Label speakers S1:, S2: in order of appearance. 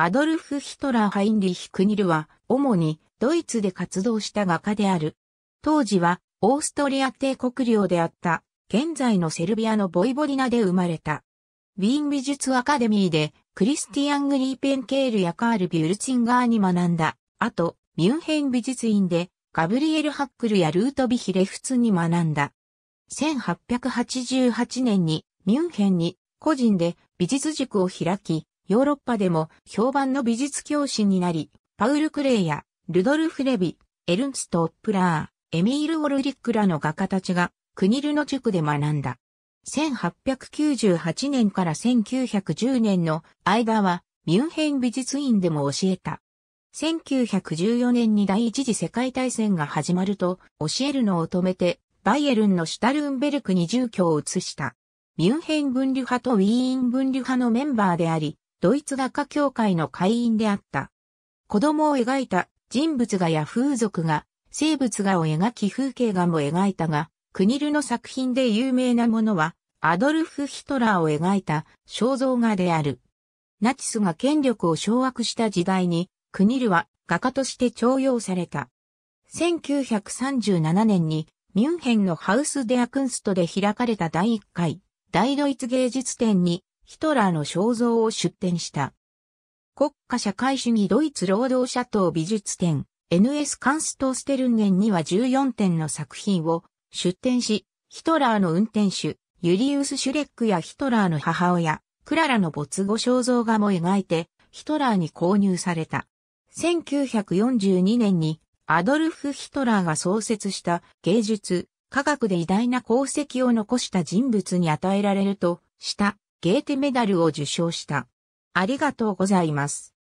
S1: アドルフ・ヒトラー・ハインリヒ・クニルは、主にドイツで活動した画家である。当時は、オーストリア帝国領であった、現在のセルビアのボイボリナで生まれた。ウィーン美術アカデミーで、クリスティアン・グリーペンケールやカール・ビュルツィンガーに学んだ。あと、ミュンヘン美術院で、ガブリエル・ハックルやルート・ビヒ・レフツに学んだ。1888年に、ミュンヘンに、個人で美術塾を開き、ヨーロッパでも評判の美術教師になり、パウル・クレイやルドルフ・レビ、エルンスト・オップラー、エミール・オルリックらの画家たちがクニルの塾で学んだ。1898年から1910年の間はミュンヘン美術院でも教えた。1914年に第一次世界大戦が始まると教えるのを止めてバイエルンのシュタルンベルクに住居を移した。ミュンヘン分離派とウィーン分離派のメンバーであり、ドイツ画家協会の会員であった。子供を描いた人物画や風俗画、生物画を描き風景画も描いたが、クニルの作品で有名なものは、アドルフ・ヒトラーを描いた肖像画である。ナチスが権力を掌握した時代に、クニルは画家として徴用された。1937年にミュンヘンのハウス・デア・クンストで開かれた第1回大ドイツ芸術展にヒトラーの肖像を出展した。国家社会主義ドイツ労働者党美術展 NS カンストステルンゲンには14点の作品を出展し、ヒトラーの運転手、ユリウス・シュレックやヒトラーの母親、クララの没後肖像画も描いて、ヒトラーに購入された。1942年にアドルフ・ヒトラーが創設した芸術、科学で偉大な功績を残した人物に与えられるとしたゲーテメダルを受賞した。ありがとうござ
S2: います。